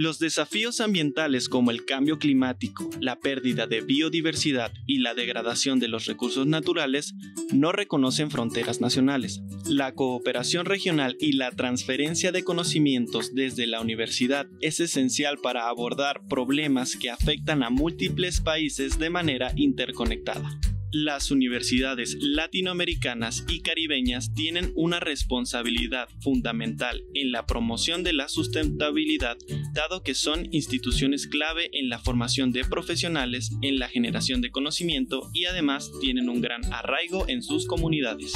Los desafíos ambientales como el cambio climático, la pérdida de biodiversidad y la degradación de los recursos naturales no reconocen fronteras nacionales. La cooperación regional y la transferencia de conocimientos desde la universidad es esencial para abordar problemas que afectan a múltiples países de manera interconectada las universidades latinoamericanas y caribeñas tienen una responsabilidad fundamental en la promoción de la sustentabilidad, dado que son instituciones clave en la formación de profesionales, en la generación de conocimiento y además tienen un gran arraigo en sus comunidades.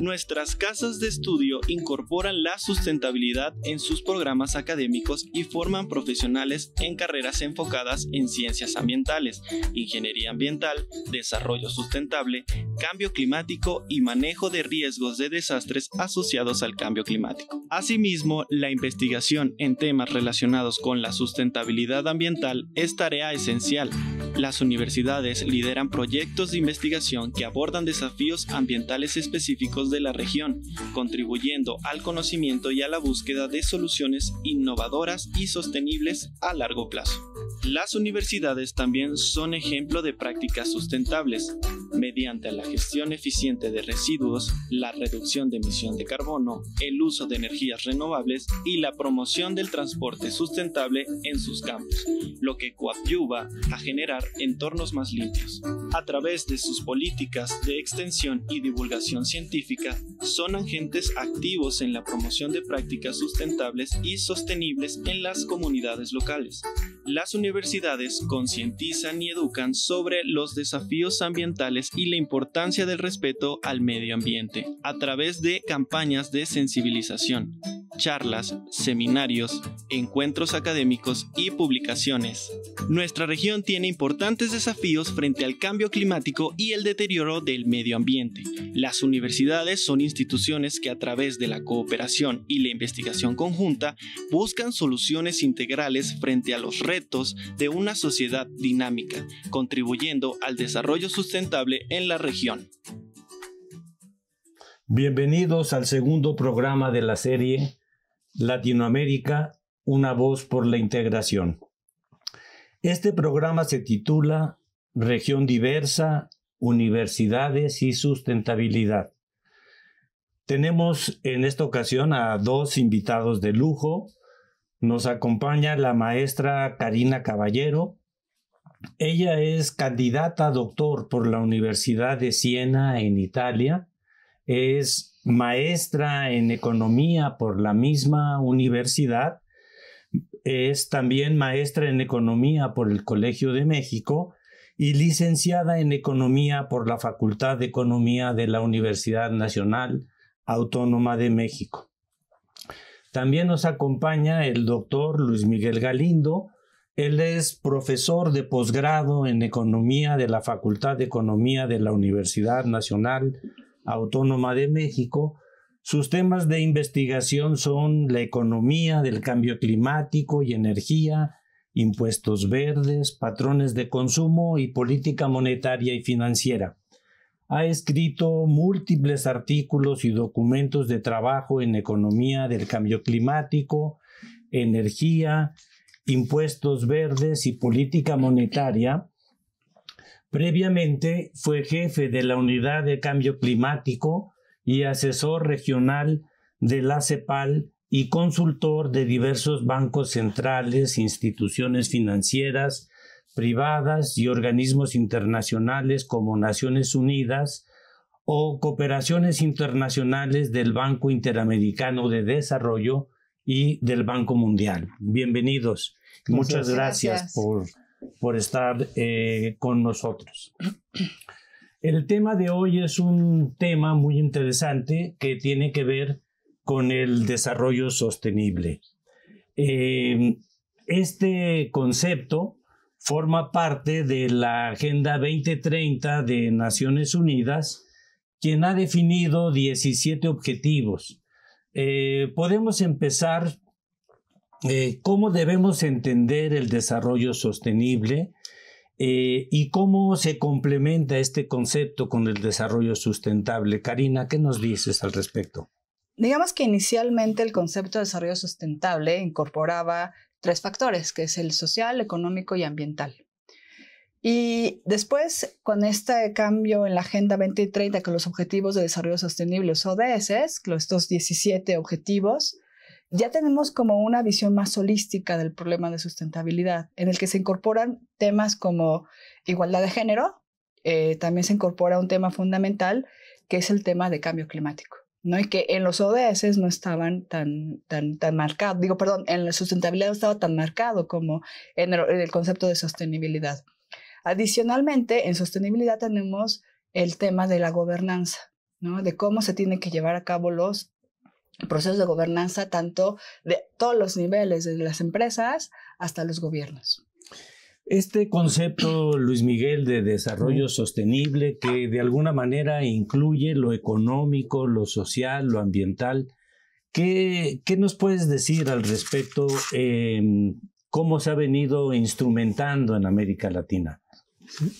Nuestras casas de estudio incorporan la sustentabilidad en sus programas académicos y forman profesionales en carreras enfocadas en ciencias ambientales, ingeniería ambiental, desarrollo social sustentable, cambio climático y manejo de riesgos de desastres asociados al cambio climático. Asimismo, la investigación en temas relacionados con la sustentabilidad ambiental es tarea esencial. Las universidades lideran proyectos de investigación que abordan desafíos ambientales específicos de la región, contribuyendo al conocimiento y a la búsqueda de soluciones innovadoras y sostenibles a largo plazo. Las universidades también son ejemplo de prácticas sustentables, mediante la gestión eficiente de residuos, la reducción de emisión de carbono, el uso de energías renovables y la promoción del transporte sustentable en sus campos, lo que coadyuva a generar entornos más limpios. A través de sus políticas de extensión y divulgación científica, son agentes activos en la promoción de prácticas sustentables y sostenibles en las comunidades locales. Las universidades concientizan y educan sobre los desafíos ambientales y la importancia del respeto al medio ambiente a través de campañas de sensibilización, charlas, seminarios, encuentros académicos y publicaciones. Nuestra región tiene importantes desafíos frente al cambio climático y el deterioro del medio ambiente. Las universidades son instituciones que a través de la cooperación y la investigación conjunta buscan soluciones integrales frente a los retos de una sociedad dinámica, contribuyendo al desarrollo sustentable en la región. Bienvenidos al segundo programa de la serie Latinoamérica, una voz por la integración. Este programa se titula Región diversa, universidades y sustentabilidad. Tenemos en esta ocasión a dos invitados de lujo. Nos acompaña la maestra Karina Caballero, ella es candidata doctor por la Universidad de Siena en Italia, es maestra en economía por la misma universidad, es también maestra en economía por el Colegio de México y licenciada en economía por la Facultad de Economía de la Universidad Nacional Autónoma de México. También nos acompaña el doctor Luis Miguel Galindo, él es profesor de posgrado en Economía de la Facultad de Economía de la Universidad Nacional Autónoma de México. Sus temas de investigación son la economía del cambio climático y energía, impuestos verdes, patrones de consumo y política monetaria y financiera. Ha escrito múltiples artículos y documentos de trabajo en economía del cambio climático, energía, impuestos verdes y política monetaria, previamente fue jefe de la Unidad de Cambio Climático y asesor regional de la CEPAL y consultor de diversos bancos centrales, instituciones financieras, privadas y organismos internacionales como Naciones Unidas o cooperaciones internacionales del Banco Interamericano de Desarrollo y del Banco Mundial. Bienvenidos. Muchas, gracias, por, por estar eh, con nosotros. El tema de hoy es un tema muy interesante que tiene que ver con el desarrollo sostenible. Eh, este concepto forma parte de la Agenda 2030 de Naciones Unidas, quien ha definido 17 objetivos eh, podemos empezar eh, cómo debemos entender el desarrollo sostenible eh, y cómo se complementa este concepto con el desarrollo sustentable. Karina, ¿qué nos dices al respecto? Digamos que inicialmente el concepto de desarrollo sustentable incorporaba tres factores, que es el social, económico y ambiental. Y después, con este cambio en la Agenda 2030, con los Objetivos de Desarrollo Sostenible, ODS, estos 17 objetivos, ya tenemos como una visión más holística del problema de sustentabilidad, en el que se incorporan temas como igualdad de género, eh, también se incorpora un tema fundamental, que es el tema de cambio climático. ¿no? Y que en los ODS no estaban tan, tan, tan marcados, digo, perdón, en la sustentabilidad no estaba tan marcado como en el concepto de sostenibilidad. Adicionalmente, en sostenibilidad tenemos el tema de la gobernanza, de cómo se tienen que llevar a cabo los procesos de gobernanza, tanto de todos los niveles, desde las empresas hasta los gobiernos. Este concepto, Luis Miguel, de desarrollo sostenible, que de alguna manera incluye lo económico, lo social, lo ambiental, ¿qué, qué nos puedes decir al respecto? Em, ¿Cómo se ha venido instrumentando en América Latina?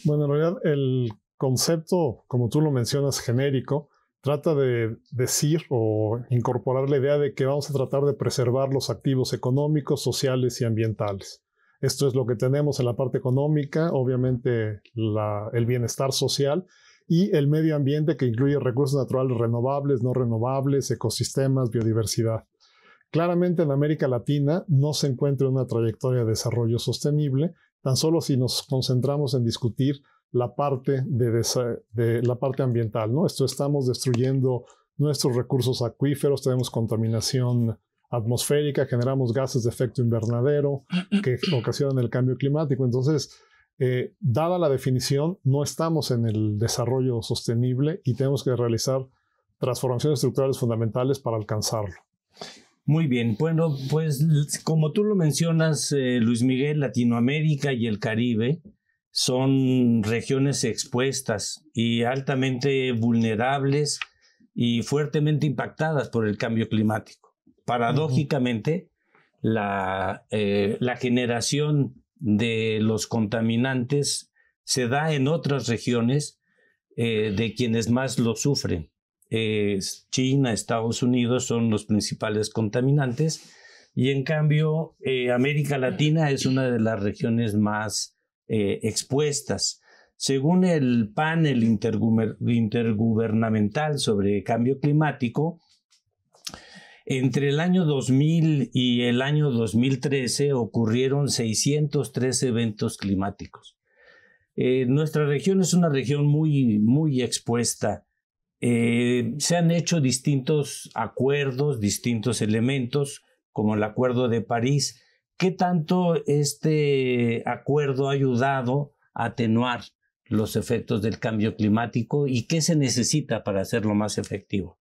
Bueno, en realidad el concepto, como tú lo mencionas, genérico, trata de decir o incorporar la idea de que vamos a tratar de preservar los activos económicos, sociales y ambientales. Esto es lo que tenemos en la parte económica, obviamente el bienestar social y el medio ambiente que incluye recursos naturales renovables, no renovables, ecosistemas, biodiversidad. Claramente en América Latina no se encuentra una trayectoria de desarrollo sostenible tan solo si nos concentramos en discutir la parte, de, la parte ambiental, ¿no? estamos destruyendo nuestros recursos acuíferos, tenemos contaminación atmosférica, generamos gases de efecto invernadero que ocasionan el cambio climático. Entonces, eh, dada la definición, no estamos en el desarrollo sostenible y tenemos que realizar transformaciones estructurales fundamentales para alcanzarlo. Muy bien, bueno, pues como tú lo mencionas, eh, Luis Miguel, Latinoamérica y el Caribe son regiones expuestas y altamente vulnerables y fuertemente impactadas por el cambio climático. Paradójicamente, eh, la, generación de los contaminantes se da en otras regiones eh, de quienes más lo sufren. Eh, China, Estados Unidos son los principales contaminantes y en cambio eh, América Latina es una de las regiones más eh, expuestas. Según el panel intergubernamental sobre cambio climático, entre el año 2000 y el año 2013 ocurrieron 603 eventos climáticos. nuestra región es una región muy, muy expuesta eh, se han hecho distintos acuerdos, distintos elementos, como el Acuerdo de París. ¿Qué tanto este acuerdo ha ayudado a atenuar los efectos del cambio climático y qué se necesita para hacerlo más efectivo?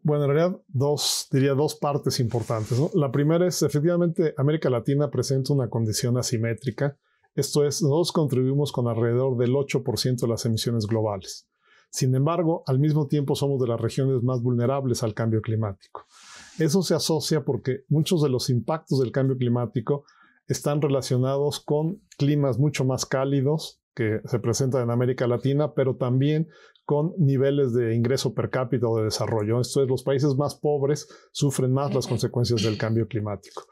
Bueno, en realidad dos, diría dos partes importantes. La primera es, efectivamente, América Latina presenta una condición asimétrica. Esto es, nosotros contribuimos con alrededor del 8% de las emisiones globales. Sin embargo, al mismo tiempo somos de las regiones más vulnerables al cambio climático. Eso se asocia porque muchos de los impactos del cambio climático están relacionados con climas mucho más cálidos que se presentan en América Latina, pero también con niveles de ingreso per cápita o de desarrollo. es los países más pobres sufren más las consecuencias del cambio climático.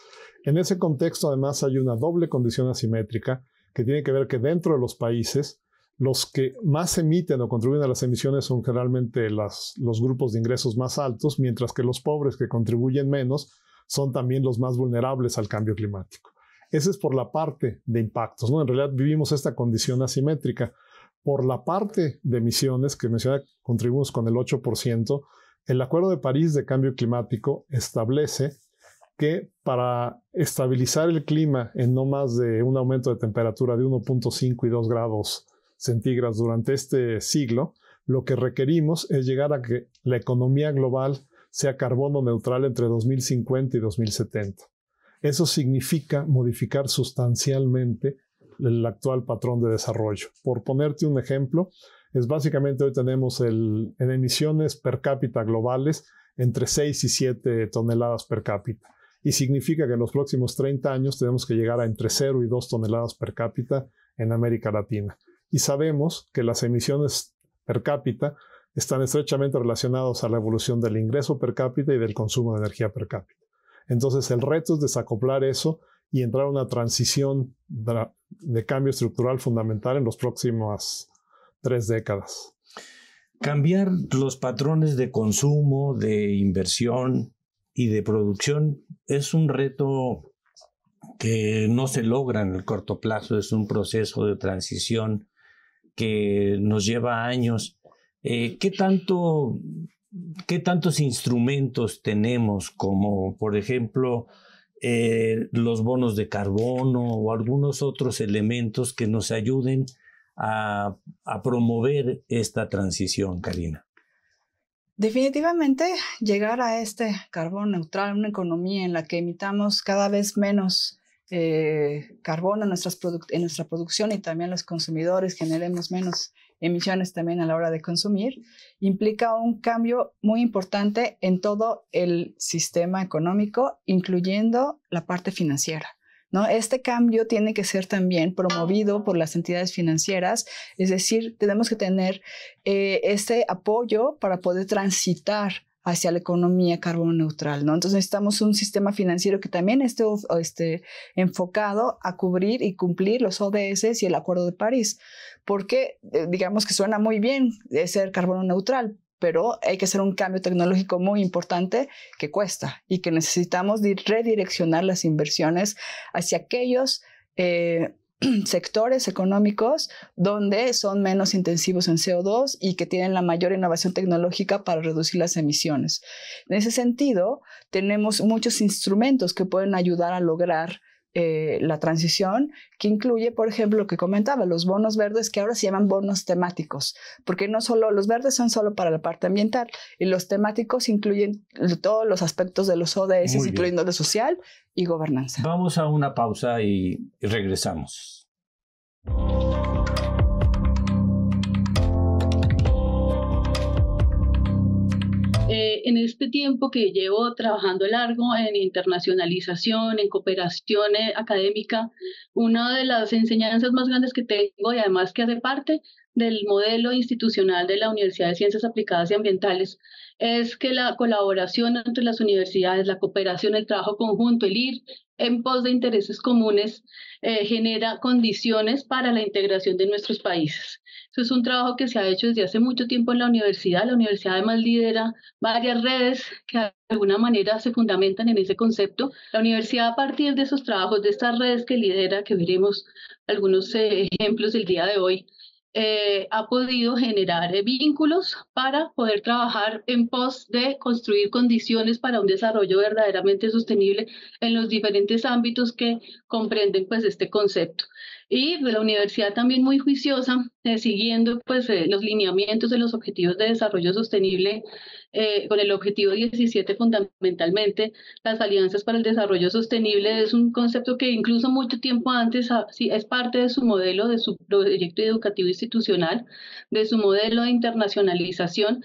En ese contexto, además, hay una doble condición asimétrica que tiene que ver que dentro de los países los que más emiten o contribuyen a las emisiones son generalmente los grupos de ingresos más altos, mientras que los pobres que contribuyen menos son también los más vulnerables al cambio climático. Ese es por la parte de impactos, ¿no? En realidad vivimos esta condición asimétrica. Por la parte de emisiones, que menciona, contribuimos con el 8%, el Acuerdo de París de Cambio Climático establece que para estabilizar el clima en no más de un aumento de temperatura de 1.5 y 2 grados centígrados durante este siglo, lo que requerimos es llegar a que la economía global sea carbono neutral entre 2050 y 2070. Eso significa modificar sustancialmente el actual patrón de desarrollo. Por ponerte un ejemplo, es básicamente hoy tenemos el, en emisiones per cápita globales entre 6 y 7 toneladas per cápita. Y significa que en los próximos 30 años tenemos que llegar a entre 0 y 2 toneladas per cápita en América Latina y sabemos que las emisiones per cápita están estrechamente relacionadas a la evolución del ingreso per cápita y del consumo de energía per cápita. Entonces el reto es desacoplar eso y entrar a una transición de, cambio estructural fundamental en las próximas tres décadas. Cambiar los patrones de consumo, de inversión y de producción es un reto que no se logra en el corto plazo, es un proceso de transición que nos lleva años. Eh, ¿qué, tanto, ¿Qué tantos instrumentos tenemos, como por ejemplo eh, los bonos de carbono o algunos otros elementos que nos ayuden a, a promover esta transición, Karina? Definitivamente llegar a este carbón neutral, una economía en la que emitamos cada vez menos eh, carbono en, nuestra producción y también los consumidores generemos menos emisiones también a la hora de consumir, implica un cambio muy importante en todo el sistema económico, incluyendo la parte financiera. ¿No? Este cambio tiene que ser también promovido por las entidades financieras, es decir, tenemos que tener eh, este apoyo para poder transitar hacia la economía carbono neutral, Entonces necesitamos un sistema financiero que también esté, este, enfocado a cubrir y cumplir los ODS y el Acuerdo de París, porque eh, digamos que suena muy bien eh, ser carbono neutral, pero hay que hacer un cambio tecnológico muy importante que cuesta y que necesitamos redireccionar las inversiones hacia aquellos eh, sectores económicos donde son menos intensivos en CO2 y que tienen la mayor innovación tecnológica para reducir las emisiones. En ese sentido, tenemos muchos instrumentos que pueden ayudar a lograr eh, la transición, que incluye, por ejemplo, lo que comentaba, los bonos verdes que ahora se llaman bonos temáticos, porque no solo los verdes son solo para la parte ambiental, y los temáticos incluyen todos los aspectos de los ODS, incluyendo lo social y gobernanza. Vamos a una pausa y regresamos. en este tiempo que llevo trabajando largo en internacionalización, en cooperación eh, académica, una de las enseñanzas más grandes que tengo y además que hace parte del modelo institucional de la Universidad de Ciencias Aplicadas y Ambientales es que la colaboración entre las universidades, la cooperación, el trabajo conjunto, el ir en pos de intereses comunes, eh, genera condiciones para la integración de nuestros países. Eso es un trabajo que se ha hecho desde hace mucho tiempo en la universidad. La universidad además lidera varias redes que de alguna manera se fundamentan en ese concepto. La universidad a partir de esos trabajos, de estas redes que lidera, que veremos algunos eh, ejemplos el día de hoy, eh, ha podido generar eh, vínculos para poder trabajar en pos de construir condiciones para un desarrollo verdaderamente sostenible en los diferentes ámbitos que comprenden pues este concepto y la universidad también muy juiciosa, eh, siguiendo pues eh, los lineamientos de los objetivos de desarrollo sostenible eh, con el objetivo 17 fundamentalmente, las alianzas para el desarrollo sostenible es un concepto que incluso mucho tiempo antes ah, es parte de su modelo, de su proyecto educativo institucional, de su modelo de internacionalización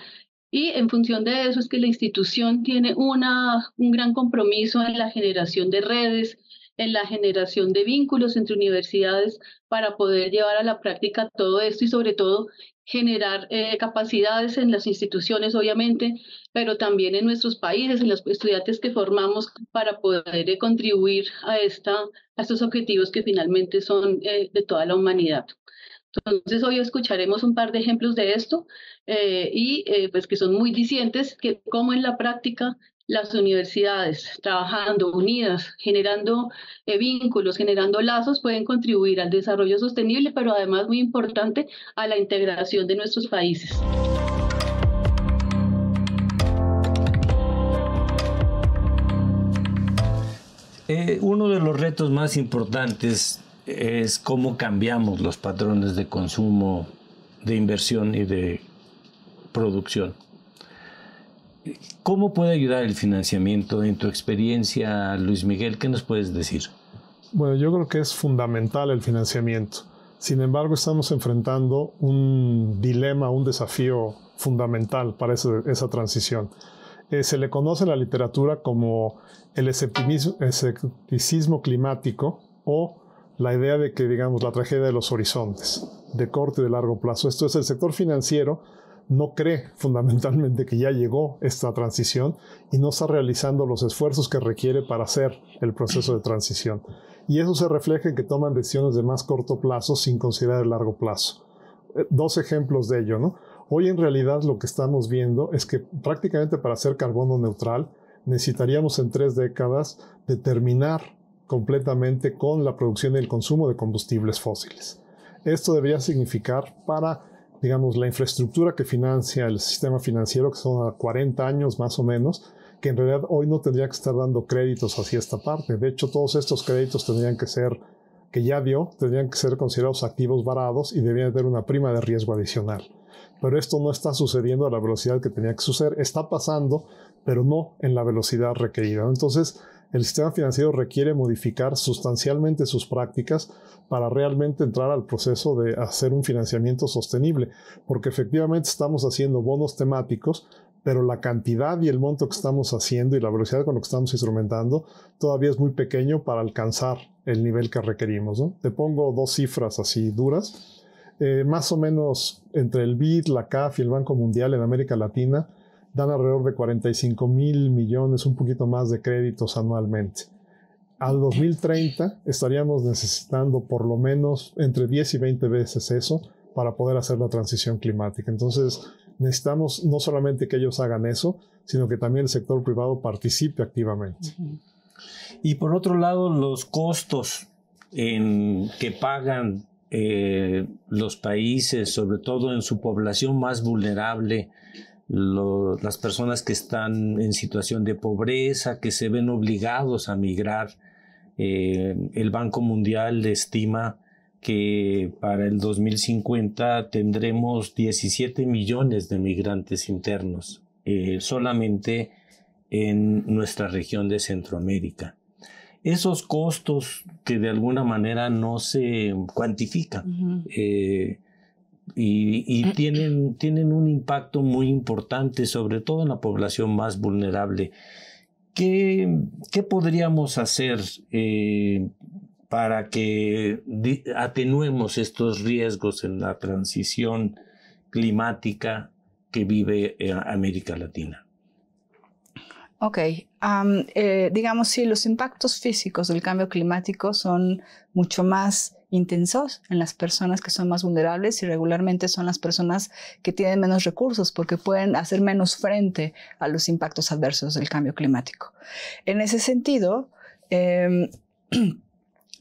y en función de eso es que la institución tiene una, un gran compromiso en la generación de redes, en la generación de vínculos entre universidades para poder llevar a la práctica todo esto y sobre todo generar eh, capacidades en las instituciones, obviamente, pero también en nuestros países, en los estudiantes que formamos para poder eh, contribuir a, esta, a estos objetivos que finalmente son eh, de toda la humanidad. Entonces hoy escucharemos un par de ejemplos de esto y pues que son muy dicientes que cómo en la práctica las universidades, trabajando unidas, generando eh, vínculos, generando lazos, pueden contribuir al desarrollo sostenible, pero además muy importante a la integración de nuestros países. Eh, uno de los retos más importantes es cómo cambiamos los patrones de consumo, de inversión y de producción. ¿Cómo puede ayudar el financiamiento en tu experiencia, Luis Miguel? ¿Qué nos puedes decir? Bueno, yo creo que es fundamental el financiamiento. Sin embargo, estamos enfrentando un dilema, un desafío fundamental para esa, transición. Eh, se le conoce en la literatura como el escepticismo, climático o la idea de que, digamos, la tragedia de los horizontes, de corte y de largo plazo. Esto es, el sector financiero no cree fundamentalmente que ya llegó esta transición y no está realizando los esfuerzos que requiere para hacer el proceso de transición. Y eso se refleja en que toman decisiones de más corto plazo sin considerar el largo plazo. Eh, dos ejemplos de ello, ¿no? Hoy en realidad lo que estamos viendo es que prácticamente para ser carbono neutral necesitaríamos en tres décadas terminar completamente con la producción y el consumo de combustibles fósiles. Esto debería significar para digamos, la infraestructura que financia el sistema financiero, que son a 40 años más o menos, que en realidad hoy no tendría que estar dando créditos hacia esta parte. De hecho, todos estos créditos tendrían que ser, que ya dio, tendrían que ser considerados activos varados y debían tener una prima de riesgo adicional. Pero esto no está sucediendo a la velocidad que tenía que suceder. Está pasando, pero no en la velocidad requerida. Entonces, el sistema financiero requiere modificar sustancialmente sus prácticas para realmente entrar al proceso de hacer un financiamiento sostenible, porque efectivamente estamos haciendo bonos temáticos, pero la cantidad y el monto que estamos haciendo y la velocidad con lo que estamos instrumentando todavía es muy pequeño para alcanzar el nivel que requerimos. ¿no? Te pongo dos cifras así duras. Eh, más o menos entre el BID, la CAF y el Banco Mundial en América Latina, dan alrededor de 45 mil millones, un poquito más de créditos anualmente. Al 2030 estaríamos necesitando por lo menos entre 10 y 20 veces eso para poder hacer la transición climática. Entonces, necesitamos no solamente que ellos hagan eso, sino que también el sector privado participe activamente. Y por otro lado, los costos en que pagan eh, los países, sobre todo en su población más vulnerable, las personas que están en situación de pobreza, que se ven obligados a migrar. Eh, el Banco Mundial estima que para el 2050 tendremos 17 millones de migrantes internos eh, solamente en nuestra región de Centroamérica. Esos costos que de alguna manera no se cuantifican y, mm. tienen, tienen un impacto muy importante, sobre todo en la población más vulnerable. ¿Qué, qué podríamos hacer eh, para que atenuemos estos riesgos en la transición climática que vive eh, América Latina? Ok, eh, digamos, sí, los impactos físicos del cambio climático son mucho más intensos en las personas que son más vulnerables y regularmente son las personas que tienen menos recursos porque pueden hacer menos frente a los impactos adversos del cambio climático. En ese sentido, em,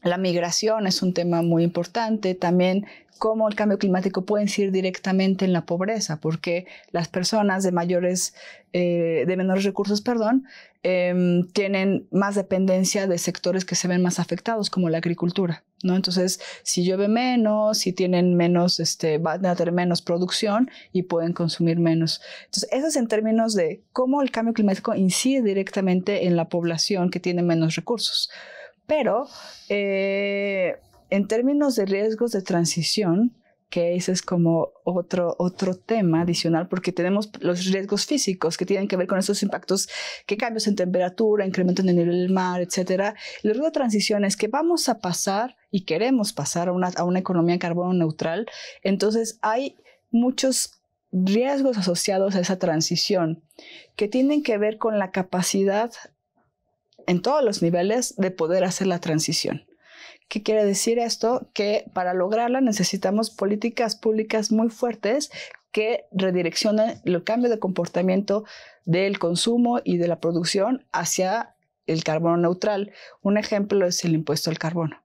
La migración es un tema muy importante. También cómo el cambio climático puede incidir directamente en la pobreza, porque las personas de mayores, eh, de menores recursos, perdón, em, tienen más dependencia de sectores que se ven más afectados, como la agricultura, ¿no? Entonces, si llueve menos, si tienen menos, este, van a tener menos producción y pueden consumir menos. Entonces, eso es en términos de cómo el cambio climático incide directamente en la población que tiene menos recursos. Pero eh, en términos de riesgos de transición, que ese es como otro, otro tema adicional, porque tenemos los riesgos físicos que tienen que ver con esos impactos, que cambios en temperatura, incremento en el nivel del mar, etcétera. el riesgo de transición es que vamos a pasar y queremos pasar a una, a una economía carbono neutral. Entonces hay muchos riesgos asociados a esa transición que tienen que ver con la capacidad en todos los niveles de poder hacer la transición. ¿Qué quiere decir esto? Que para lograrla necesitamos políticas públicas muy fuertes que redireccionen el cambio de comportamiento del consumo y de la producción hacia el carbono neutral. Un ejemplo es el impuesto al carbono.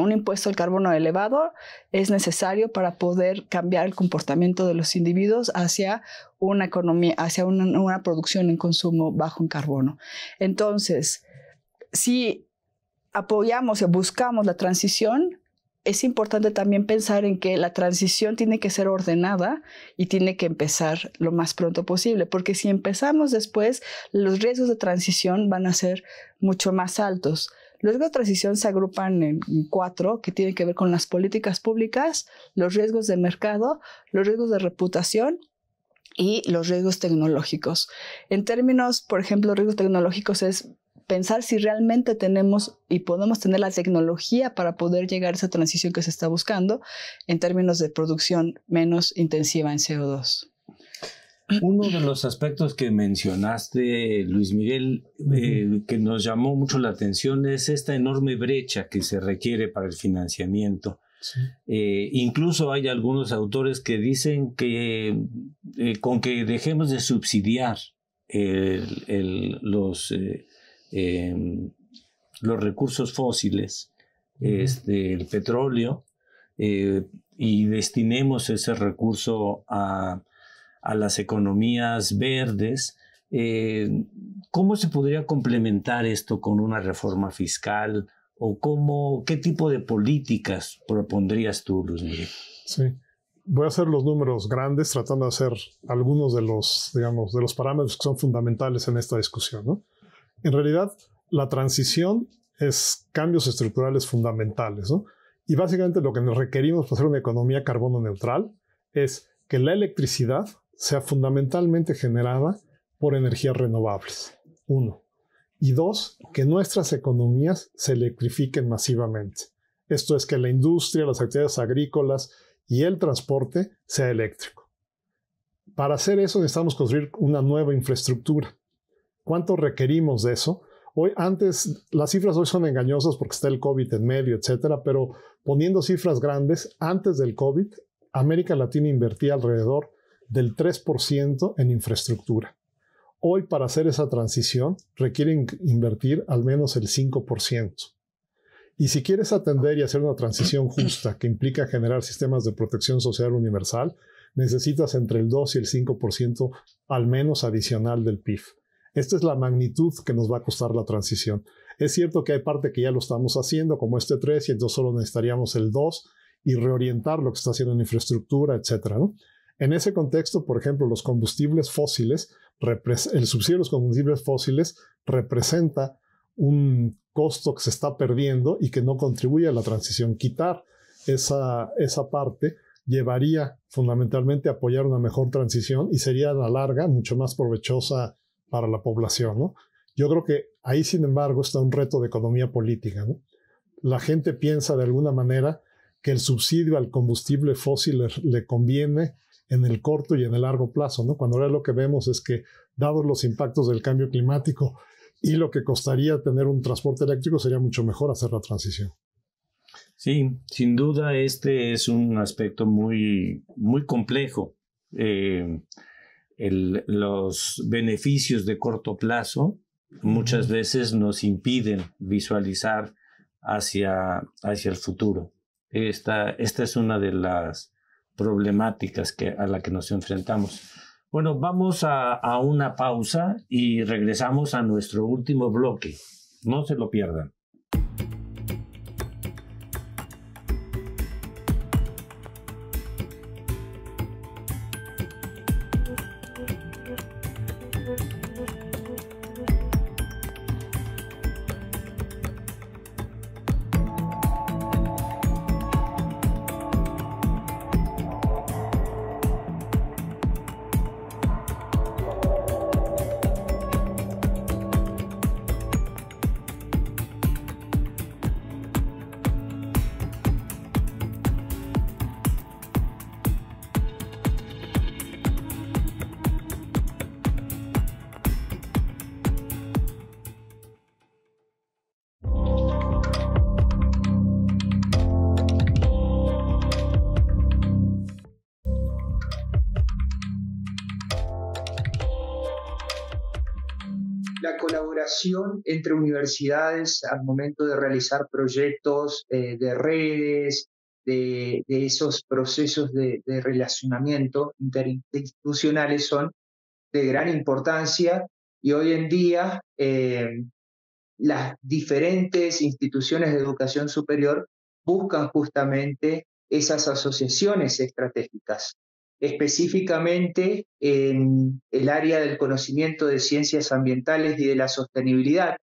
Un impuesto al carbono elevado es necesario para poder cambiar el comportamiento de los individuos hacia una economía, hacia una, una producción en consumo bajo en carbono. Entonces, si apoyamos y buscamos la transición, es importante también pensar en que la transición tiene que ser ordenada y tiene que empezar lo más pronto posible, porque si empezamos después, los riesgos de transición van a ser mucho más altos riesgos de transición se agrupan en cuatro que tienen que ver con las políticas públicas, los riesgos de mercado, los riesgos de reputación y los riesgos tecnológicos. En términos, por ejemplo, riesgos tecnológicos es pensar si realmente tenemos y podemos tener la tecnología para poder llegar a esa transición que se está buscando en términos de producción menos intensiva en CO2. Uno de los aspectos que mencionaste, Luis Miguel, eh, que nos llamó mucho la atención es esta enorme brecha que se requiere para el financiamiento. Eh, incluso hay algunos autores que dicen que eh, con que dejemos de subsidiar los, em, los recursos fósiles, este, el petróleo, y destinemos ese recurso a a las economías verdes. Eh, ¿Cómo se podría complementar esto con una reforma fiscal? ¿O cómo, qué tipo de políticas propondrías tú, Luis Miguel? Sí. Voy a hacer los números grandes, tratando de hacer algunos de los, digamos, de los parámetros que son fundamentales en esta discusión. ¿no? En realidad, la transición es cambios estructurales fundamentales. ¿no? Y básicamente lo que nos requerimos para hacer una economía carbono neutral es que la electricidad sea fundamentalmente generada por energías renovables. Uno. Y dos, que nuestras economías se electrifiquen masivamente. Esto es que la industria, las actividades agrícolas y el transporte sea eléctrico. Para hacer eso necesitamos construir una nueva infraestructura. ¿Cuánto requerimos de eso? Hoy, antes, las cifras hoy son engañosas porque está el COVID en medio, etcétera, pero poniendo cifras grandes, antes del COVID, América Latina invertía alrededor del 3% en infraestructura. Hoy para hacer esa transición requieren invertir al menos el 5%. Y si quieres atender y hacer una transición justa que implica generar sistemas de protección social universal, necesitas entre el 2 y el 5% al menos adicional del PIB. Esta es la magnitud que nos va a costar la transición. Es cierto que hay parte que ya lo estamos haciendo, como este 3, y entonces solo necesitaríamos el 2 y reorientar lo que está haciendo en infraestructura, etcétera. ¿no? En ese contexto, por ejemplo, los combustibles fósiles, el subsidio de los combustibles fósiles representa un costo que se está perdiendo y que no contribuye a la transición. Quitar esa, parte llevaría fundamentalmente a apoyar una mejor transición y sería a la larga mucho más provechosa para la población. ¿no? Yo creo que ahí, sin embargo, está un reto de economía política. La gente piensa de alguna manera que el subsidio al combustible fósil le conviene en el corto y en el largo plazo, ¿no? Cuando ahora lo que vemos es que, dados los impactos del cambio climático y lo que costaría tener un transporte eléctrico, sería mucho mejor hacer la transición. Sí, sin duda este es un aspecto muy, muy complejo. Eh, los beneficios de corto plazo muchas veces nos impiden visualizar hacia, hacia el futuro. esta es una de las problemáticas que, a las que nos enfrentamos. Bueno, vamos a una pausa y regresamos a nuestro último bloque. No se lo pierdan. la colaboración entre universidades al momento de realizar proyectos eh, de redes, de, esos procesos de, relacionamiento interinstitucionales son de gran importancia y hoy en día eh, las diferentes instituciones de educación superior buscan justamente esas asociaciones estratégicas específicamente en el área del conocimiento de ciencias ambientales y de la sostenibilidad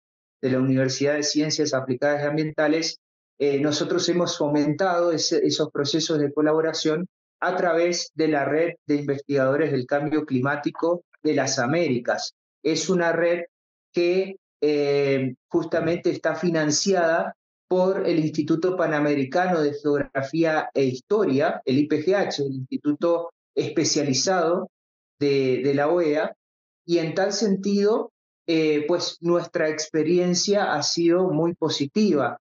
de la Universidad de Ciencias Aplicadas y Ambientales, eh, nosotros hemos fomentado esos procesos de colaboración a través de la red de investigadores del cambio climático de las Américas. Es una red que eh, justamente está financiada por el Instituto Panamericano de Geografía e Historia, el IPGH, el Instituto especializado de, la OEA y en tal sentido, eh, pues nuestra experiencia ha sido muy positiva.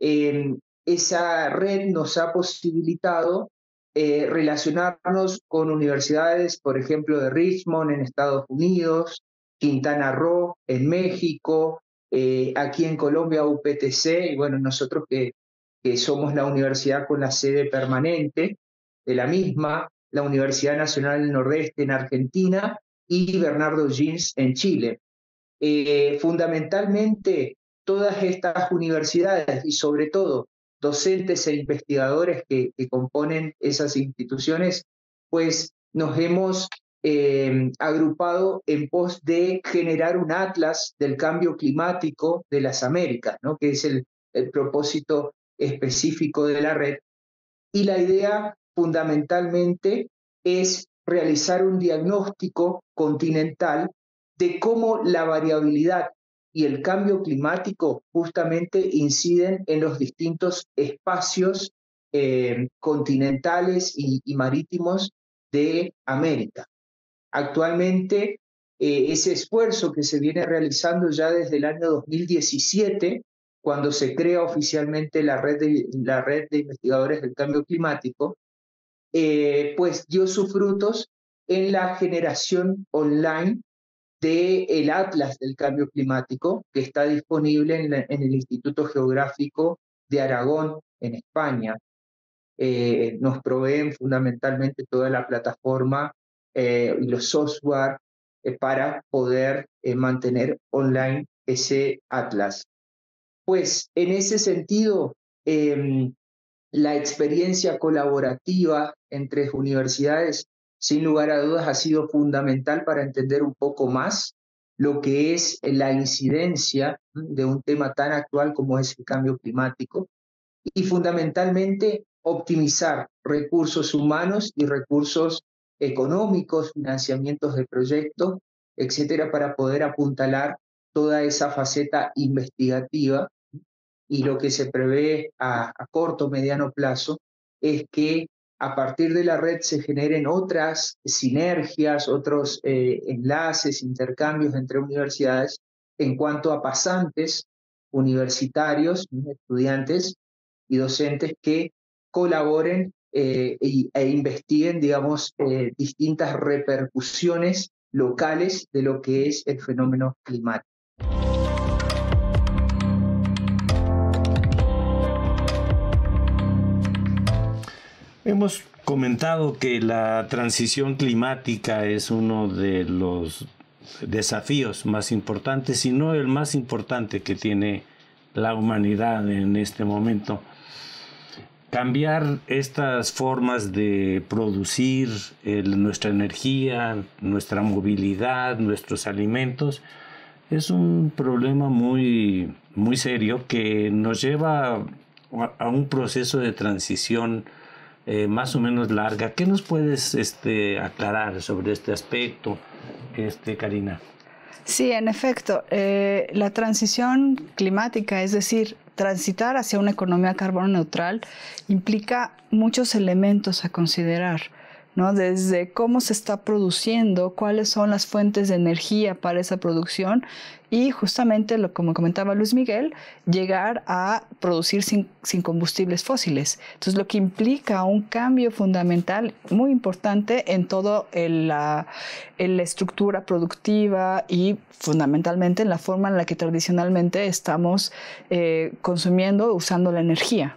esa red nos ha posibilitado eh, relacionarnos con universidades, por ejemplo, de Richmond en Estados Unidos, Quintana Roo en México, eh, aquí en Colombia UPTC, y bueno, nosotros que somos la universidad con la sede permanente de la misma, la Universidad Nacional del Nordeste en Argentina y Bernardo Gins en Chile. Eh, fundamentalmente, todas estas universidades y sobre todo docentes e investigadores que, componen esas instituciones, pues nos hemos eh, agrupado en pos de generar un atlas del cambio climático de las Américas, ¿no? que es el, el propósito específico de la red. Y la idea fundamentalmente es realizar un diagnóstico continental de cómo la variabilidad y el cambio climático justamente inciden en los distintos espacios eh, continentales y, marítimos de América. Actualmente, eh, ese esfuerzo que se viene realizando ya desde el año 2017, cuando se crea oficialmente la la red de investigadores del cambio climático, eh, pues dio sus frutos en la generación online del el Atlas del Cambio Climático, que está disponible en, el Instituto Geográfico de Aragón, en España. Eh, nos proveen fundamentalmente toda la plataforma eh, y los software para poder mantener online ese atlas. Pues en ese sentido, em, la experiencia colaborativa entre universidades, sin lugar a dudas, ha sido fundamental para entender un poco más lo que es la incidencia de un tema tan actual como es el cambio climático y fundamentalmente optimizar recursos humanos y recursos económicos, financiamientos de proyectos, etcétera, para poder apuntalar toda esa faceta investigativa y lo que se prevé a, corto corto, mediano plazo es que a partir de la red se generen otras sinergias, otros eh, enlaces, intercambios entre universidades en cuanto a pasantes universitarios, estudiantes y docentes que colaboren eh, e, investiguen, digamos, eh, distintas repercusiones locales de lo que es el fenómeno climático. Hemos comentado que la transición climática es uno de los desafíos más importantes, si no el más importante que tiene la humanidad en este momento. Cambiar estas formas de producir nuestra energía, nuestra movilidad, nuestros alimentos, es un problema muy, muy serio que nos lleva a un proceso de transición eh, más o menos larga. ¿Qué nos puedes este, aclarar sobre este aspecto, este, Karina? Sí, en efecto, eh, la transición climática, es decir, transitar hacia una economía carbono neutral, implica muchos elementos a considerar. ¿no? Desde cómo se está produciendo, cuáles son las fuentes de energía para esa producción y justamente, como comentaba Luis Miguel, llegar a producir sin, combustibles fósiles. Entonces, lo que implica un cambio fundamental muy importante en toda la, la estructura productiva y fundamentalmente en la forma en la que tradicionalmente estamos eh, consumiendo usando la energía.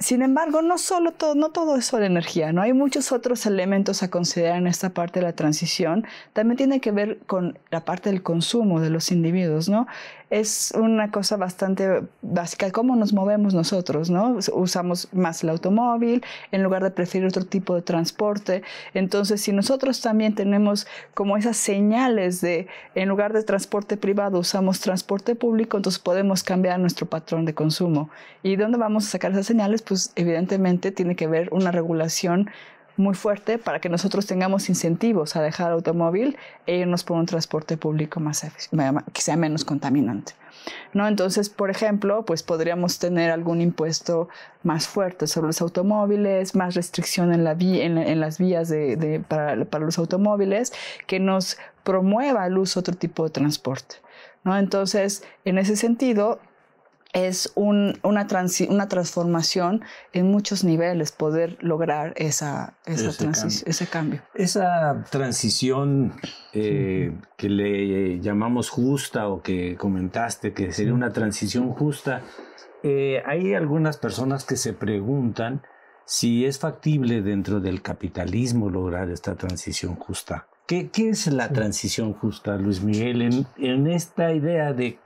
Sin embargo, no, solo todo, no todo es solo energía, ¿no? hay muchos otros elementos a considerar en esta parte de la transición. También tiene que ver con la parte del consumo de los individuos. ¿no? es una cosa bastante básica, cómo nos movemos nosotros, ¿no? Usamos más el automóvil en lugar de preferir otro tipo de transporte. Entonces, si nosotros también tenemos como esas señales de, en lugar de transporte privado, usamos transporte público, entonces podemos cambiar nuestro patrón de consumo. ¿Y dónde vamos a sacar esas señales? Pues evidentemente tiene que ver una regulación muy fuerte para que nosotros tengamos incentivos a dejar el automóvil e irnos por un transporte público más que sea menos contaminante. ¿No? Entonces, por ejemplo, pues podríamos tener algún impuesto más fuerte sobre los automóviles, más restricción en, la en las vías de, para, los automóviles, que nos promueva el uso de otro tipo de transporte. ¿no? Entonces, en ese sentido, es una, una transformación en muchos niveles poder lograr esa, ese, cambio. Esa transición eh, que le llamamos justa o que comentaste que sería una transición justa, eh, hay algunas personas que se preguntan si es factible dentro del capitalismo lograr esta transición justa. ¿Qué, es la transición justa, Luis Miguel, en, en esta idea de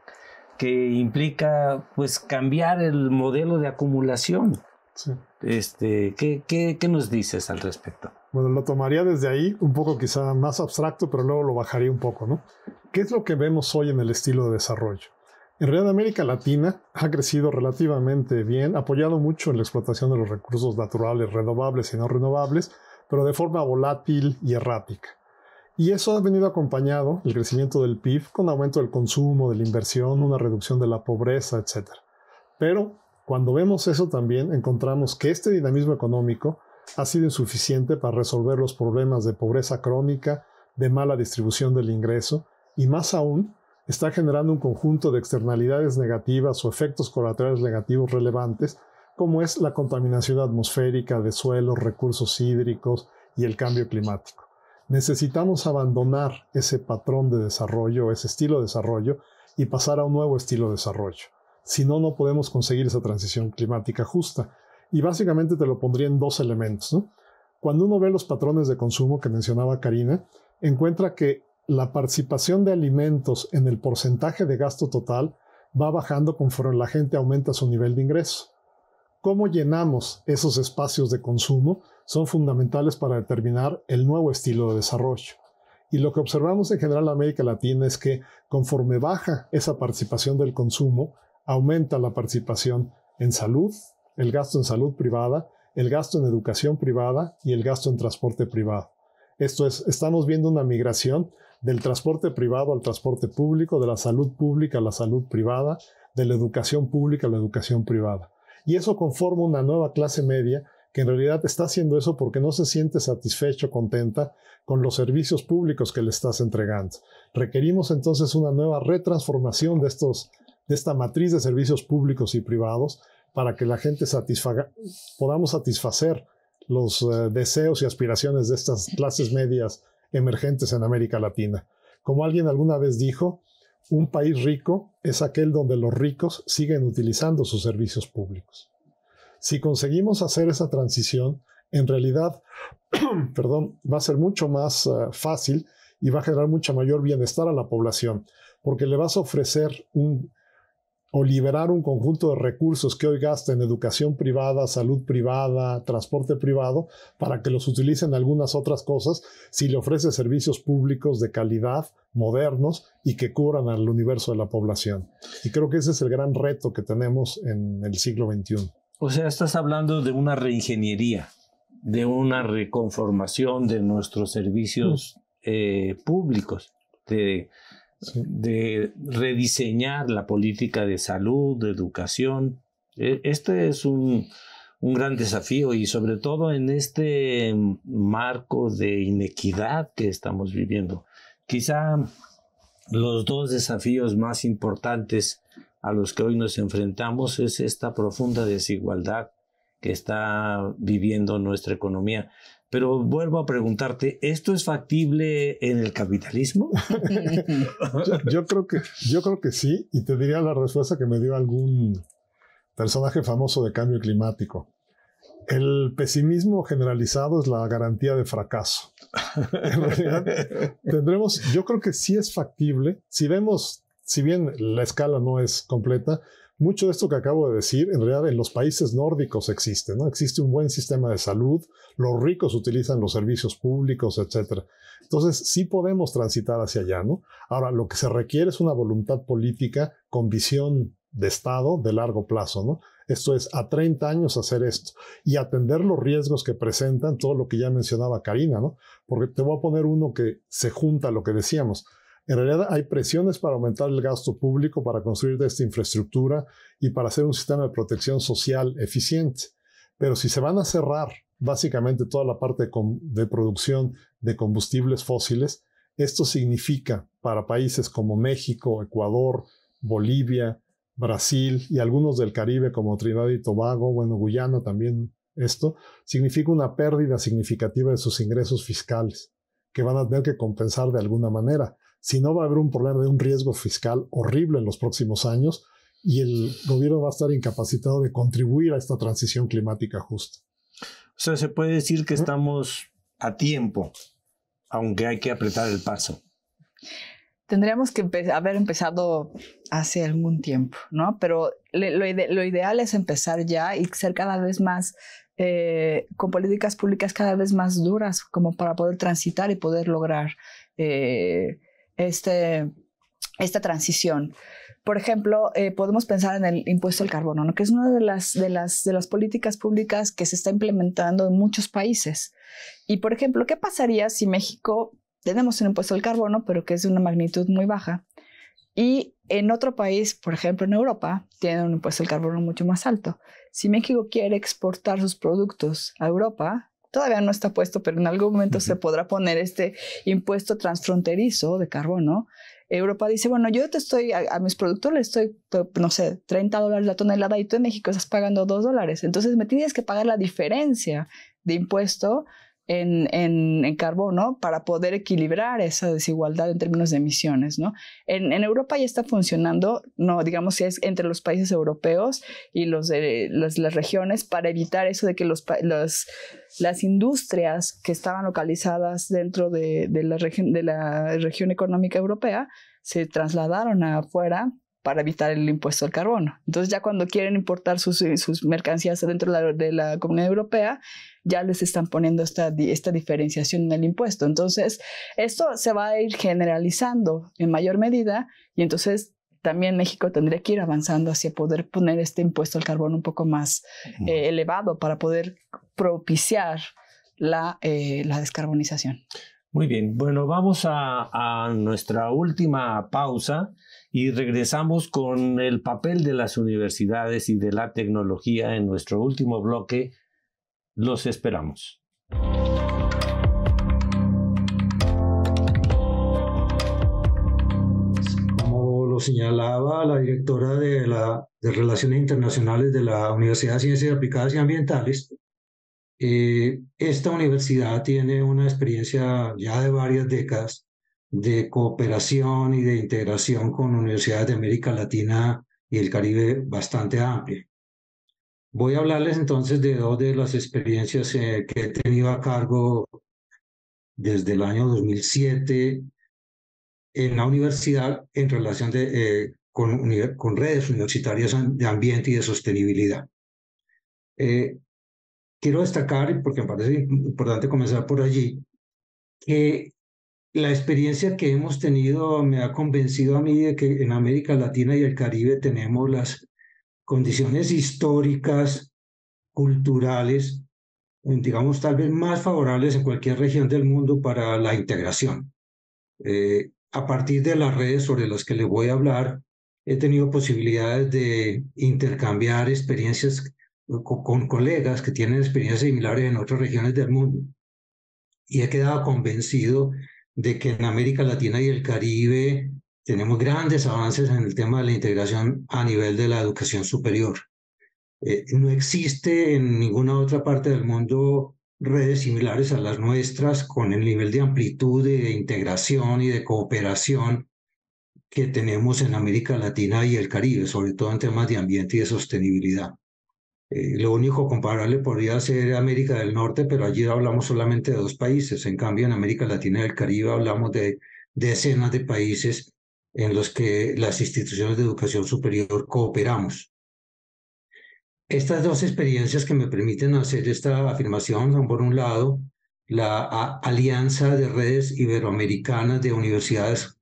que implica pues cambiar el modelo de acumulación. Este, ¿qué, qué, nos dices al respecto? Bueno, lo tomaría desde ahí, un poco quizá más abstracto, pero luego lo bajaría un poco, ¿no? ¿Qué es lo que vemos hoy en el estilo de desarrollo? En realidad América Latina ha crecido relativamente bien, apoyado mucho en la explotación de los recursos naturales renovables y no renovables, pero de forma volátil y errática. Y eso ha venido acompañado, el crecimiento del PIB, con aumento del consumo, de la inversión, una reducción de la pobreza, etc. Pero cuando vemos eso también encontramos que este dinamismo económico ha sido insuficiente para resolver los problemas de pobreza crónica, de mala distribución del ingreso y más aún está generando un conjunto de externalidades negativas o efectos colaterales negativos relevantes como es la contaminación atmosférica de suelos, recursos hídricos y el cambio climático necesitamos abandonar ese patrón de desarrollo, ese estilo de desarrollo, y pasar a un nuevo estilo de desarrollo. Si no, no podemos conseguir esa transición climática justa. Y básicamente te lo pondría en dos elementos. Cuando uno ve los patrones de consumo que mencionaba Karina, encuentra que la participación de alimentos en el porcentaje de gasto total va bajando conforme la gente aumenta su nivel de ingreso cómo llenamos esos espacios de consumo son fundamentales para determinar el nuevo estilo de desarrollo. Y lo que observamos en general en América Latina es que conforme baja esa participación del consumo, aumenta la participación en salud, el gasto en salud privada, el gasto en educación privada y el gasto en transporte privado. Esto es, estamos viendo una migración del transporte privado al transporte público, de la salud pública a la salud privada, de la educación pública a la educación privada y eso conforma una nueva clase media que en realidad está haciendo eso porque no se siente satisfecho, contenta con los servicios públicos que le estás entregando. Requerimos entonces una nueva retransformación de, estos, de esta matriz de servicios públicos y privados para que la gente podamos satisfacer los eh, deseos y aspiraciones de estas clases medias emergentes en América Latina. Como alguien alguna vez dijo, un país rico es aquel donde los ricos siguen utilizando sus servicios públicos. Si conseguimos hacer esa transición, en realidad, perdón, va a ser mucho más eh, fácil y va a generar mucho mayor bienestar a la población, porque le vas a ofrecer un, o liberar un conjunto de recursos que hoy gasta en educación privada, salud privada, transporte privado, para que los utilicen algunas otras cosas, si le ofrece servicios públicos de calidad, modernos y que cubran al universo de la población. Y creo que ese es el gran reto que tenemos en el siglo XXI. O sea, estás hablando de una reingeniería, de una reconformación de nuestros servicios mm. eh, públicos, de rediseñar la política de salud, de educación. E, este es un, un gran desafío y sobre todo en este marco de inequidad que estamos viviendo. Quizá los dos desafíos más importantes a los que hoy nos enfrentamos es esta profunda desigualdad que está viviendo nuestra economía. Pero vuelvo a preguntarte, ¿esto es factible en el capitalismo? yo, creo que, yo creo que sí, y te diría la respuesta que me dio algún personaje famoso de cambio climático. El pesimismo generalizado es la garantía de fracaso. tendremos, yo creo que sí es factible, si vemos, si bien la escala no es completa, mucho de esto que acabo de decir, en realidad en los países nórdicos existe, ¿no? Existe un buen sistema de salud, los ricos utilizan los servicios públicos, etc. Entonces, sí podemos transitar hacia allá, ¿no? Ahora, lo que se requiere es una voluntad política con visión de Estado de largo plazo, ¿no? Esto es, a 30 años hacer esto y atender los riesgos que presentan, todo lo que ya mencionaba Karina, ¿no? Porque te voy a poner uno que se junta a lo que decíamos. En realidad hay presiones para aumentar el gasto público, para construir esta infraestructura y para hacer un sistema de protección social eficiente. Pero si se van a cerrar básicamente toda la parte de, producción de combustibles fósiles, esto significa para países como México, Ecuador, Bolivia, Brasil y algunos del Caribe como Trinidad y Tobago, bueno, Guyana también, esto significa una pérdida significativa de sus ingresos fiscales, que van a tener que compensar de alguna manera si no va a haber un problema de un riesgo fiscal horrible en los próximos años y el gobierno va a estar incapacitado de contribuir a esta transición climática justa. O sea, se puede decir que estamos a tiempo, aunque hay que apretar el paso. Tendríamos que haber empezado hace algún tiempo, ¿no? Pero lo, ideal es empezar ya y ser cada vez más, eh, con políticas públicas cada vez más duras, como para poder transitar y poder lograr eh, este, esta transición. Por ejemplo, eh, podemos pensar en el impuesto al carbono, que es una de las, de, las, de las políticas públicas que se está implementando en muchos países. Y, por ejemplo, ¿qué pasaría si México tenemos un impuesto al carbono, pero que es de una magnitud muy baja? Y en otro país, por ejemplo en Europa, tiene un impuesto al carbono mucho más alto. Si México quiere exportar sus productos a Europa, todavía no está puesto, pero en algún momento se podrá poner este impuesto transfronterizo de carbono. Europa dice, bueno, yo te estoy, a, mis productores les estoy, no sé, 30 dólares la tonelada y tú en México estás pagando 2 dólares. Entonces me tienes que pagar la diferencia de impuesto en, en, en, carbono para poder equilibrar esa desigualdad en términos de emisiones. ¿no? En, en, Europa ya está funcionando, no, digamos, es entre los países europeos y los de, las regiones para evitar eso de que los, las industrias que estaban localizadas dentro de, de, la de la región económica europea se trasladaron afuera para evitar el impuesto al carbono. Entonces ya cuando quieren importar sus, sus mercancías dentro de la, de la Comunidad Europea, ya les están poniendo esta, esta diferenciación en el impuesto. Entonces, esto se va a ir generalizando en mayor medida y entonces también México tendría que ir avanzando hacia poder poner este impuesto al carbón un poco más eh, elevado para poder propiciar la, eh, la descarbonización. Muy bien, bueno, vamos a, a, nuestra última pausa y regresamos con el papel de las universidades y de la tecnología en nuestro último bloque los esperamos. Como lo señalaba la directora de, la, de Relaciones Internacionales de la Universidad de Ciencias Aplicadas y Ambientales, eh, esta universidad tiene una experiencia ya de varias décadas de cooperación y de integración con universidades de América Latina y el Caribe bastante amplia. Voy a hablarles entonces de dos de las experiencias eh, que he tenido a cargo desde el año 2007 en la universidad en relación de, eh, con, redes universitarias de ambiente y de sostenibilidad. Eh, quiero destacar, porque me parece importante comenzar por allí, que la experiencia que hemos tenido me ha convencido a mí de que en América Latina y el Caribe tenemos las condiciones históricas, culturales, eh, digamos, tal vez más favorables en cualquier región del mundo para la integración. Eh, a partir de las redes sobre las que les voy a hablar, he tenido posibilidades de intercambiar experiencias eh, con colegas que tienen experiencias similares en otras regiones del mundo. Y he quedado convencido de que en América Latina y el Caribe tenemos grandes avances en el tema de la integración a nivel de la educación superior. Eh, no existe en ninguna otra parte del mundo redes similares a las nuestras con el nivel de amplitud de integración y de cooperación que tenemos en América Latina y el Caribe, sobre todo en temas de ambiente y de sostenibilidad. Eh, lo único comparable podría ser América del Norte, pero allí hablamos solamente de dos países. En cambio, en América Latina y el Caribe hablamos de decenas de países en los que las instituciones de educación superior cooperamos. Estas dos experiencias que me permiten hacer esta afirmación son, por un lado, la Alianza de Redes Iberoamericanas de Universidades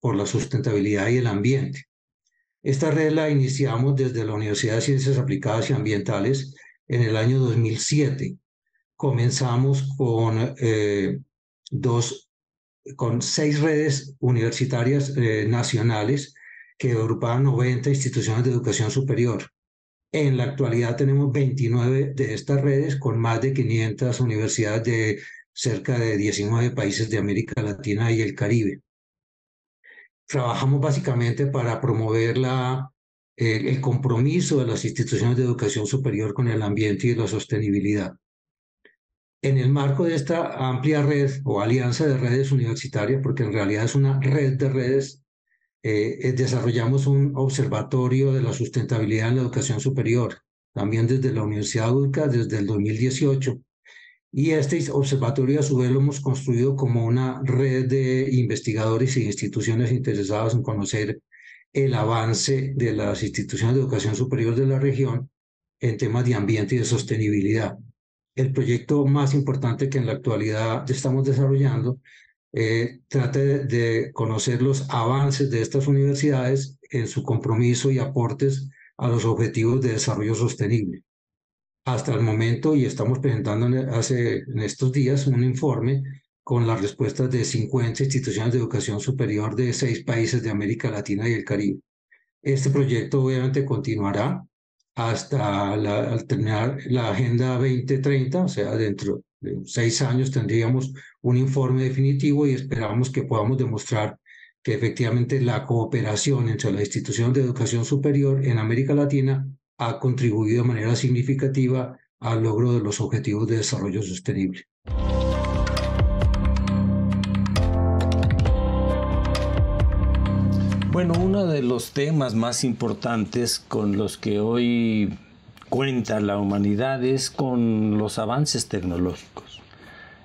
por la Sustentabilidad y el Ambiente. Esta red la iniciamos desde la Universidad de Ciencias Aplicadas y Ambientales en el año 2007. Comenzamos con eh, dos con seis redes universitarias eh, nacionales que agrupaban 90 instituciones de educación superior. En la actualidad tenemos 29 de estas redes con más de 500 universidades de cerca de 19 países de América Latina y el Caribe. Trabajamos básicamente para promover eh, el compromiso de las instituciones de educación superior con el ambiente y la sostenibilidad en el marco de esta amplia red o alianza de redes universitarias, porque en realidad es una red de redes, eh, eh, desarrollamos un observatorio de la sustentabilidad en la educación superior, también desde la Universidad de UCA desde el 2018. Y este observatorio a su vez lo hemos construido como una red de investigadores e instituciones interesadas en conocer el avance de las instituciones de educación superior de la región en temas de ambiente y de sostenibilidad el proyecto más importante que en la actualidad estamos desarrollando eh, trata de conocer los avances de estas universidades en su compromiso y aportes a los objetivos de desarrollo sostenible. Hasta el momento, y estamos presentando hace, en estos días un informe con las respuestas de 50 instituciones de educación superior de seis países de América Latina y el Caribe. Este proyecto obviamente continuará hasta la, al terminar la Agenda 2030, o sea, dentro de seis años tendríamos un informe definitivo y esperamos que podamos demostrar que efectivamente la cooperación entre las instituciones de educación superior en América Latina ha contribuido de manera significativa al logro de los objetivos de desarrollo sostenible. Bueno, uno de los temas más importantes con los que hoy cuenta la humanidad es con los avances tecnológicos.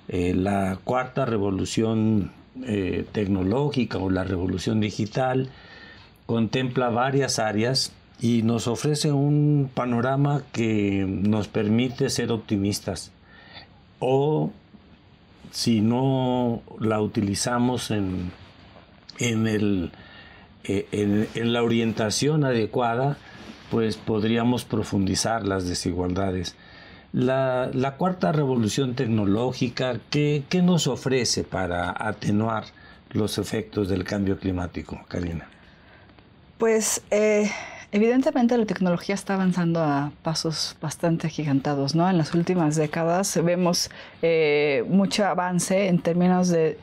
Eh, la cuarta revolución eh, tecnológica o la revolución digital contempla varias áreas y nos ofrece un panorama que nos permite ser optimistas o si no la utilizamos en el eh, en, la orientación adecuada, pues podríamos profundizar las desigualdades. La, cuarta revolución tecnológica, ¿qué, nos ofrece para atenuar los efectos del cambio climático, Karina? Pues eh, evidentemente la tecnología está avanzando a pasos bastante gigantados, ¿no? En las últimas décadas vemos eh, mucho avance en términos de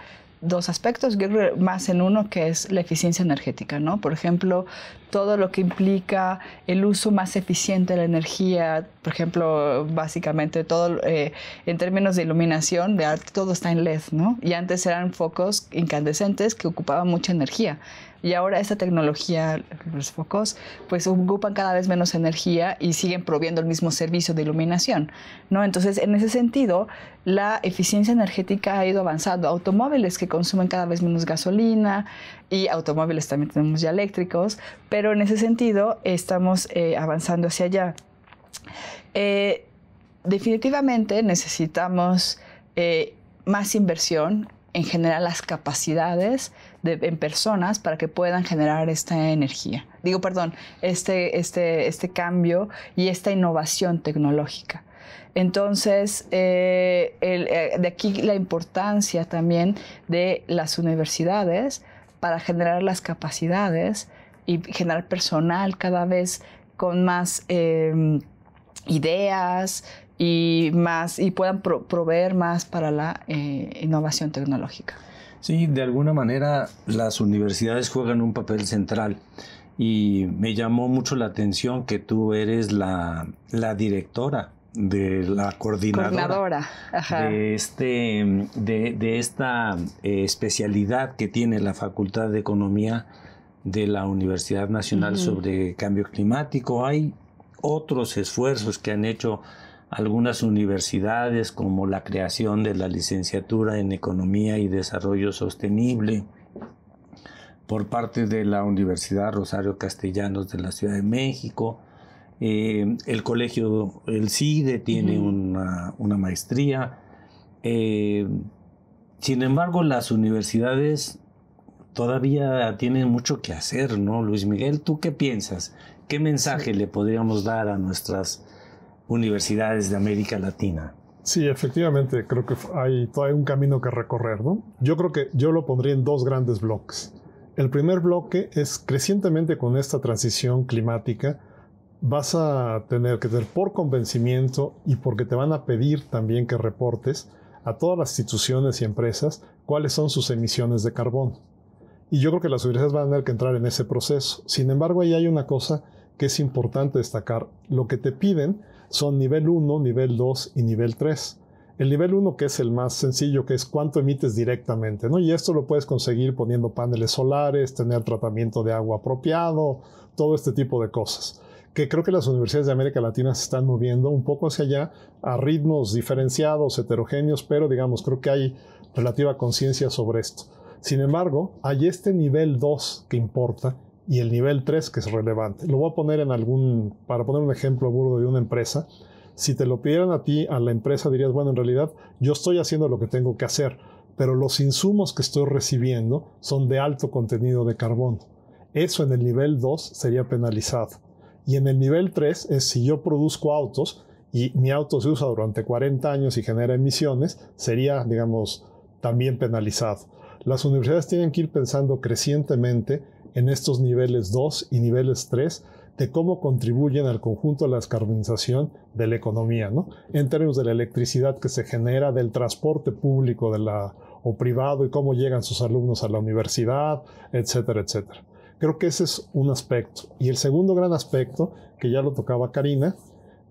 dos aspectos, más en uno que es la eficiencia energética, ¿no? Por ejemplo, todo lo que implica el uso más eficiente de la energía, por ejemplo, básicamente todo eh, en términos de iluminación, de arte, todo está en LED, ¿no? Y antes eran focos incandescentes que ocupaban mucha energía. Y ahora esta tecnología, los focos, pues ocupan cada vez menos energía y siguen proviendo el mismo servicio de iluminación, ¿no? Entonces, en ese sentido, la eficiencia energética ha ido avanzando. Automóviles que consumen cada vez menos gasolina y automóviles también tenemos ya eléctricos, pero en ese sentido estamos eh, avanzando hacia allá. Eh, definitivamente necesitamos eh, más inversión en general las capacidades en personas para que puedan generar esta energía. Digo, perdón, este, este, este cambio y esta innovación tecnológica. Entonces, eh, eh, de aquí la importancia también de las universidades para generar las capacidades y generar personal cada vez con más em, ideas y más y puedan proveer más para la eh, innovación tecnológica. Sí, de alguna manera las universidades juegan un papel central y me llamó mucho la atención que tú eres la, la directora de la coordinadora, De, este, de, esta eh, especialidad que tiene la Facultad de Economía de la Universidad Nacional sobre Cambio Climático. Hay otros esfuerzos que han hecho algunas universidades como la creación de la licenciatura en Economía y Desarrollo Sostenible por parte de la Universidad Rosario Castellanos de la Ciudad de México. Eh, el colegio, el CIDE tiene una, maestría. Eh, sin embargo, las universidades todavía tienen mucho que hacer, ¿no? Luis Miguel, ¿tú qué piensas? ¿Qué mensaje le podríamos dar a nuestras universidades de América Latina. Sí, efectivamente, creo que hay todavía un camino que recorrer, ¿no? Yo creo que yo lo pondría en dos grandes bloques. El primer bloque es crecientemente con esta transición climática vas a tener que tener por convencimiento y porque te van a pedir también que reportes a todas las instituciones y empresas cuáles son sus emisiones de carbón. Y yo creo que las universidades van a tener que entrar en ese proceso. Sin embargo, ahí hay una cosa que es importante destacar. Lo que te piden son nivel 1, nivel 2 y nivel 3. El nivel 1, que es el más sencillo, que es cuánto emites directamente, ¿no? Y esto lo puedes conseguir poniendo paneles solares, tener tratamiento de agua apropiado, todo este tipo de cosas. Que creo que las universidades de América Latina se están moviendo un poco hacia allá, a ritmos diferenciados, heterogéneos, pero digamos, creo que hay relativa conciencia sobre esto. Sin embargo, hay este nivel 2 que importa, y el nivel 3 que es relevante. Lo voy a poner en algún, para poner un ejemplo burdo de una empresa. Si te lo pidieran a ti, a la empresa, dirías, bueno, en realidad yo estoy haciendo lo que tengo que hacer, pero los insumos que estoy recibiendo son de alto contenido de carbón... Eso en el nivel 2 sería penalizado. Y en el nivel 3 es si yo produzco autos y mi auto se usa durante 40 años y genera emisiones, sería, digamos, también penalizado. Las universidades tienen que ir pensando crecientemente en estos niveles 2 y niveles 3 de cómo contribuyen al conjunto de la descarbonización de la economía, ¿no? En términos de la electricidad que se genera, del transporte público de la, o privado y cómo llegan sus alumnos a la universidad, etcétera, etcétera. Creo que ese es un aspecto. Y el segundo gran aspecto, que ya lo tocaba Karina,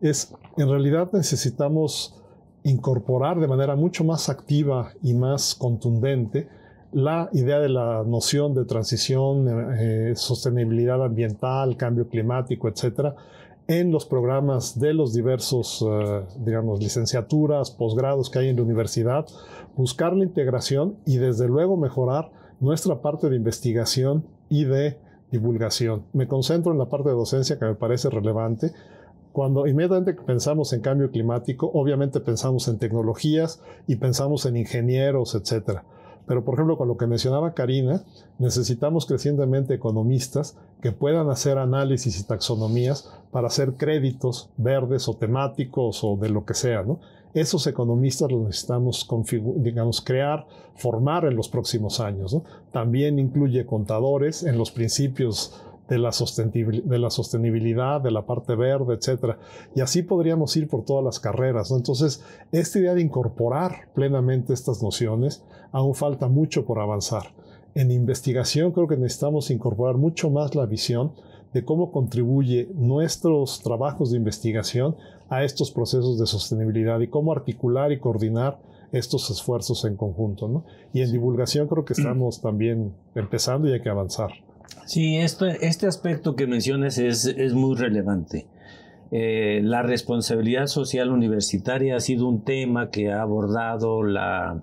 es en realidad necesitamos incorporar de manera mucho más activa y más contundente la idea de la noción de transición, eh, eh, sostenibilidad ambiental, cambio climático, etcétera, en los programas de los diversos, eh, digamos, licenciaturas, posgrados que hay en la universidad, buscar la integración y desde luego mejorar nuestra parte de investigación y de divulgación. Me concentro en la parte de docencia que me parece relevante, cuando inmediatamente pensamos en cambio climático, obviamente pensamos en tecnologías y pensamos en ingenieros, etcétera. Pero, por ejemplo, con lo que mencionaba Karina, necesitamos crecientemente economistas que puedan hacer análisis y taxonomías para hacer créditos verdes o temáticos o de lo que sea, Esos economistas los necesitamos, digamos, crear, formar en los próximos años, También incluye contadores en los principios de la, de sostenibilidad, de la parte verde, etcétera. Y así podríamos ir por todas las carreras. Entonces, esta idea de incorporar plenamente estas nociones, aún falta mucho por avanzar. En investigación creo que necesitamos incorporar mucho más la visión de cómo contribuye nuestros trabajos de investigación a estos procesos de sostenibilidad y cómo articular y coordinar estos esfuerzos en conjunto. Y en divulgación creo que mm. estamos también empezando y hay que avanzar. Sí, este aspecto que mencionas es, es muy relevante. Eh, la responsabilidad social universitaria ha sido un tema que ha abordado las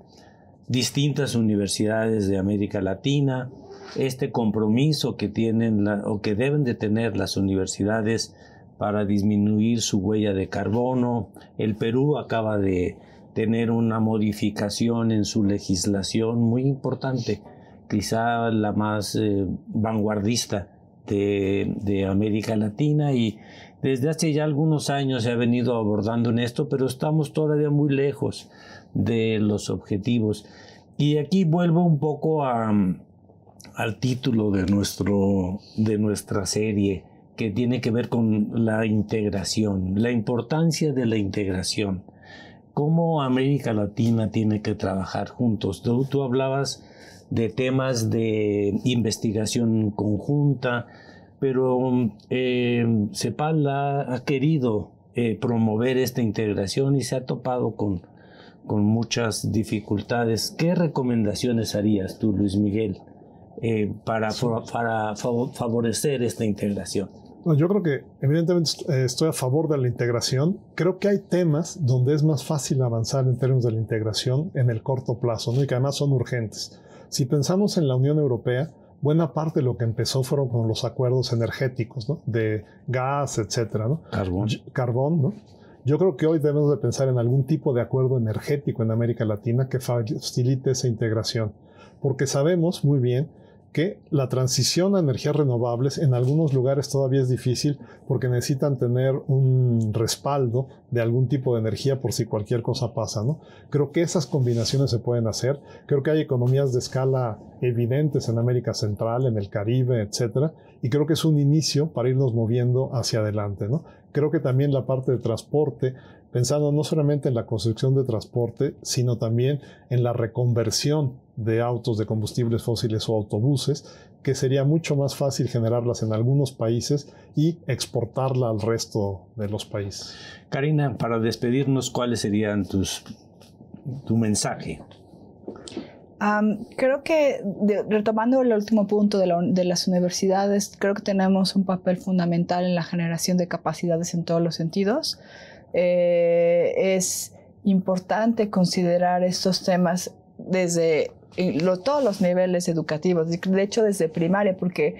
distintas universidades de América Latina, este compromiso que tienen o que deben de tener las universidades para disminuir su huella de carbono. El Perú acaba de tener una modificación en su legislación muy importante quizá la más eh, vanguardista de, de, América Latina y desde hace ya algunos años se ha venido abordando en esto, pero estamos todavía muy lejos de los objetivos. Y aquí vuelvo un poco al título de, nuestro, de nuestra serie, que tiene que ver con la integración, la importancia de la integración. ¿Cómo América Latina tiene que trabajar juntos? Tú, tú hablabas de temas de investigación conjunta, pero eh, CEPAL ha, querido eh, promover esta integración y se ha topado con, con muchas dificultades. ¿Qué recomendaciones harías tú, Luis Miguel, eh, para, para favorecer esta integración? yo creo que evidentemente eh, estoy a favor de la integración. Creo que hay temas donde es más fácil avanzar en términos de la integración en el corto plazo ¿no? y que además son urgentes. Si pensamos en la Unión Europea, buena parte de lo que empezó fueron con los acuerdos energéticos, De gas, etcétera, ¿no? Carbón. Yo creo que hoy debemos de pensar en algún tipo de acuerdo energético en América Latina que facilite esa integración, porque sabemos muy bien que la transición a energías renovables en algunos lugares todavía es difícil porque necesitan tener un respaldo de algún tipo de energía por si cualquier cosa pasa, ¿no? Creo que esas combinaciones se pueden hacer. Creo que hay economías de escala evidentes en América Central, en el Caribe, etcétera, y creo que es un inicio para irnos moviendo hacia adelante, ¿no? Creo que también la parte de transporte pensando no solamente en la construcción de transporte, sino también en la reconversión de autos de combustibles fósiles o autobuses, que sería mucho más fácil generarlas en algunos países y exportarla al resto de los países. Karina, para despedirnos, ¿cuáles serían tus tu mensaje? creo que retomando el último punto de, las universidades, creo que tenemos un papel fundamental en la generación de capacidades en todos los sentidos. Eh, es importante considerar estos temas desde eh, todos los niveles educativos, de hecho desde primaria, porque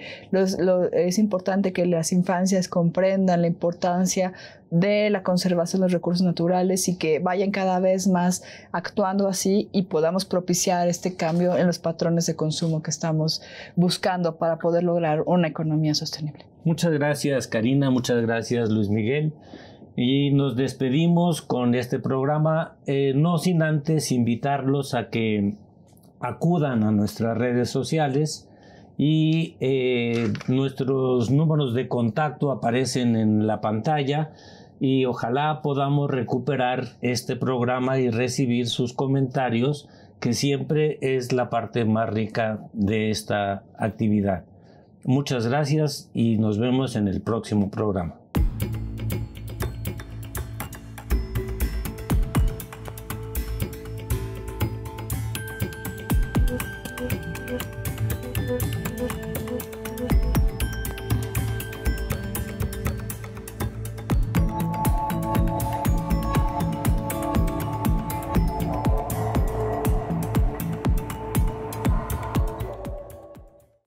es importante que las infancias comprendan la importancia de la conservación de los recursos naturales y que vayan cada vez más actuando así y podamos propiciar este cambio en los patrones de consumo que estamos buscando para poder lograr una economía sostenible. Muchas gracias Karina, muchas gracias Luis Miguel. Y nos despedimos con este programa, eh, no sin antes invitarlos a que acudan a nuestras redes sociales y eh, nuestros números de contacto aparecen en la pantalla y ojalá podamos recuperar este programa y recibir sus comentarios que siempre es la parte más rica de esta actividad. Muchas gracias y nos vemos en el próximo programa.